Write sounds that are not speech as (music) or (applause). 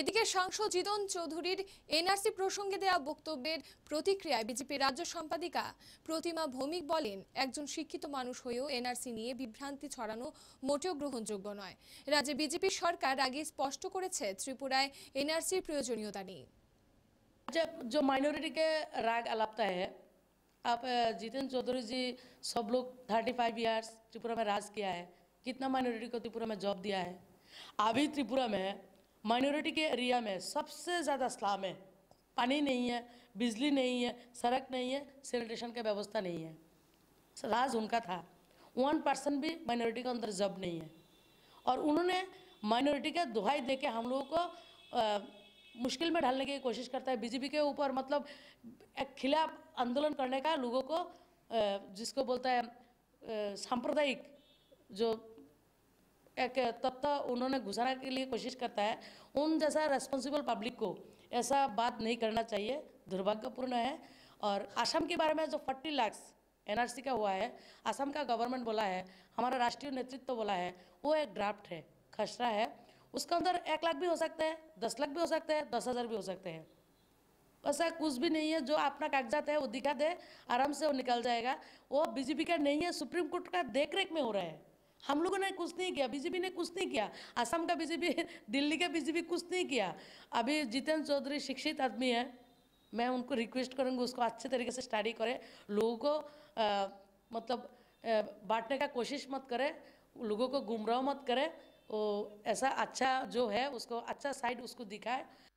এদিকে সাংসদ জিদন চৌধুরীর এনআরসি প্রসঙ্গে দেয়া বক্তব্যের প্রতিক্রিয়ায় বিজেপি রাজ্য সম্পাদিকা প্রতিমা ভৌমিক বলেন একজন শিক্ষিত মানুষ হয়েও এনআরসি নিয়ে বিভ্রান্তি ছড়ানো মোটেও গ্রহণযোগ্য নয় রাজ্যে বিজেপি সরকার আগে স্পষ্ট করেছে ত্রিপুরায় এনআরসির প্রয়োজনীয়তা নেই जब जो माइनॉरिटी के राग अलापता है आप जितेंद्र चौधरी जी सब लोग थर्टी फाइव ईयर्स त्रिपुरा में राज किया है कितना माइनॉरिटी को त्रिपुरा में जॉब दिया है अभी त्रिपुरा में माइनॉरिटी के एरिया में सबसे ज़्यादा स्लाम है पानी नहीं है बिजली नहीं है सड़क नहीं है सैनिटेशन का व्यवस्था नहीं है राज उनका था वन पर्सन भी माइनॉरिटी के अंदर जब नहीं है और उन्होंने माइनॉरिटी का दुहाई दे के हम लोगों को आ, मुश्किल में ढालने की कोशिश करता है बीजेपी के ऊपर मतलब एक खिलाफ आंदोलन करने का लोगों को जिसको बोलता है साम्प्रदायिक जो तब तक तो उन्होंने घुसाने के लिए कोशिश करता है उन जैसा रेस्पॉन्सिबल पब्लिक को ऐसा बात नहीं करना चाहिए दुर्भाग्यपूर्ण है और आसाम के बारे में जो फोर्टी लैक्स एनआरसी का हुआ है आसाम का गवर्नमेंट बोला है हमारा राष्ट्रीय नेतृत्व बोला है वो एक ड्राफ्ट है खसरा है उसके अंदर एक लाख भी हो सकता है दस लाख भी हो सकता है दस हज़ार भी हो सकते हैं ऐसा कुछ भी नहीं है जो अपना कागजात है वो दिखा दे आराम से वो निकल जाएगा वो बीजेपी का नहीं है सुप्रीम कोर्ट का देख रेख में हो रहा है हम लोगों ने कुछ नहीं किया बीजेपी ने कुछ नहीं किया असम का बीजेपी (laughs) दिल्ली का बीजेपी कुछ नहीं किया अभी जितेंद्र चौधरी शिक्षित आदमी है मैं उनको रिक्वेस्ट करूँगी उसको अच्छे तरीके से स्टडी करें लोगों को मतलब बांटने का कोशिश मत करें लोगों को गुमराह मत करें वो ऐसा अच्छा जो है उसको अच्छा साइड उसको दिखाए